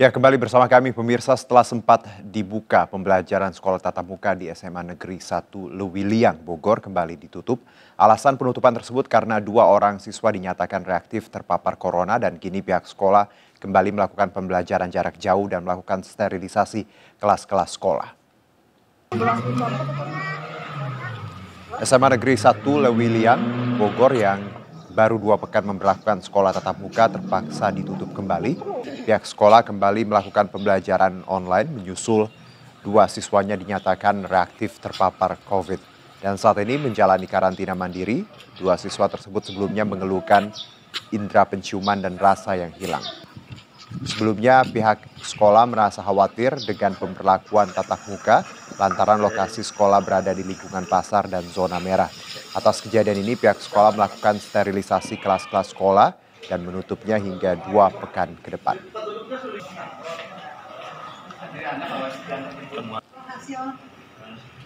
Ya, kembali bersama kami pemirsa setelah sempat dibuka pembelajaran sekolah tatap muka di SMA Negeri 1 Lewiliang Bogor kembali ditutup. Alasan penutupan tersebut karena dua orang siswa dinyatakan reaktif terpapar corona dan kini pihak sekolah kembali melakukan pembelajaran jarak jauh dan melakukan sterilisasi kelas-kelas sekolah. SMA Negeri 1 Lewiliang Bogor yang baru dua pekan memperlakukan sekolah tatap muka terpaksa ditutup kembali. Pihak sekolah kembali melakukan pembelajaran online menyusul dua siswanya dinyatakan reaktif terpapar COVID. Dan saat ini menjalani karantina mandiri, dua siswa tersebut sebelumnya mengeluhkan indera penciuman dan rasa yang hilang. Sebelumnya pihak sekolah merasa khawatir dengan pemberlakuan tatap muka lantaran lokasi sekolah berada di lingkungan pasar dan zona merah. Atas kejadian ini pihak sekolah melakukan sterilisasi kelas-kelas sekolah dan menutupnya hingga dua pekan ke depan.